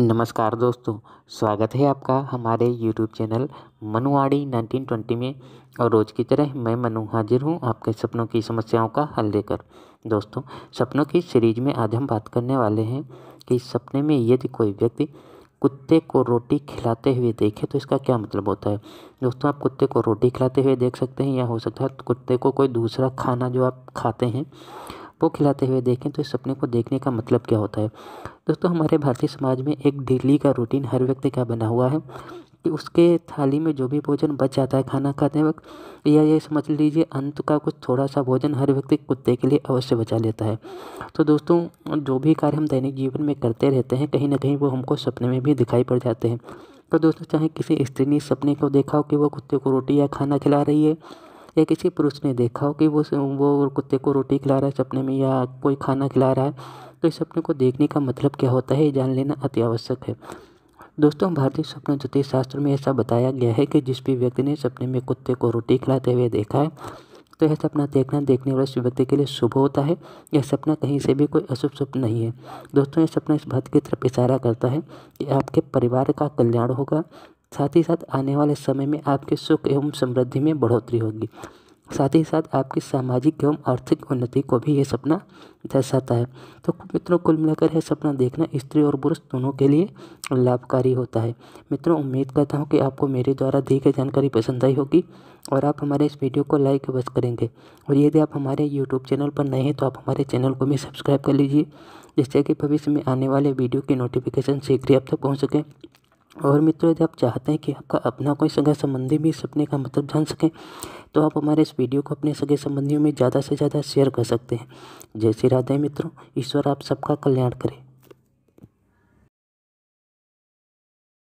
नमस्कार दोस्तों स्वागत है आपका हमारे YouTube चैनल मनुआड़ी 1920 में और रोज़ की तरह मैं मनु हाजिर हूँ आपके सपनों की समस्याओं का हल लेकर दोस्तों सपनों की सीरीज में आज हम बात करने वाले हैं कि सपने में यदि कोई व्यक्ति कुत्ते को रोटी खिलाते हुए देखे तो इसका क्या मतलब होता है दोस्तों आप कुत्ते को रोटी खिलाते हुए देख सकते हैं या हो सकता है कुत्ते को कोई दूसरा खाना जो आप खाते हैं वो खिलाते हुए देखें तो इस सपने को देखने का मतलब क्या होता है दोस्तों हमारे भारतीय समाज में एक डेली का रूटीन हर व्यक्ति का बना हुआ है कि उसके थाली में जो भी भोजन बच जाता है खाना खाते वक्त या ये समझ लीजिए अंत का कुछ थोड़ा सा भोजन हर व्यक्ति कुत्ते के लिए अवश्य बचा लेता है तो दोस्तों जो भी कार्य हम दैनिक जीवन में करते रहते हैं कहीं ना कहीं वो हमको सपने में भी दिखाई पड़ जाते हैं तो दोस्तों चाहे किसी स्त्री ने सपने को देखा हो कि वो कुत्ते को रोटी या खाना खिला रही है या किसी पुरुष ने देखा हो कि वो वो कुत्ते को रोटी खिला रहा है सपने में या कोई खाना खिला रहा है तो इस सपने को देखने का मतलब क्या होता है ये जान लेना अति आवश्यक है दोस्तों भारतीय सपना ज्योतिष शास्त्र में ऐसा बताया गया है कि जिस भी व्यक्ति ने सपने में कुत्ते को रोटी खिलाते हुए देखा है तो यह सपना देखना देखने वाले व्यक्ति के लिए शुभ होता है यह सपना कहीं से भी कोई अशुभ स्वप्न नहीं है दोस्तों यह सपना इस बात की तरफ इशारा करता है कि आपके परिवार का कल्याण होगा साथ ही साथ आने वाले समय में आपके सुख एवं समृद्धि में बढ़ोतरी होगी साथ ही साथ आपकी सामाजिक एवं आर्थिक उन्नति को भी ये सपना दर्शाता है तो मित्रों कुल मिलाकर यह सपना देखना स्त्री और पुरुष दोनों के लिए लाभकारी होता है मित्रों उम्मीद करता हूँ कि आपको मेरे द्वारा दी गई जानकारी पसंद आई होगी और आप हमारे इस वीडियो को लाइक अवश्य करेंगे और यदि आप हमारे यूट्यूब चैनल पर नए हैं तो आप हमारे चैनल को भी सब्सक्राइब कर लीजिए जिससे कि भविष्य में आने वाले वीडियो की नोटिफिकेशन शीघ्र ही आप तक पहुँच सकें और मित्रों यदि आप चाहते हैं कि आपका अपना कोई सगा संबंधी भी इस सपने का मतलब जान सकें तो आप हमारे इस वीडियो को अपने सगे संबंधियों में ज़्यादा से ज़्यादा शेयर कर सकते हैं जय श्री राधे मित्रों ईश्वर आप सबका कल्याण करें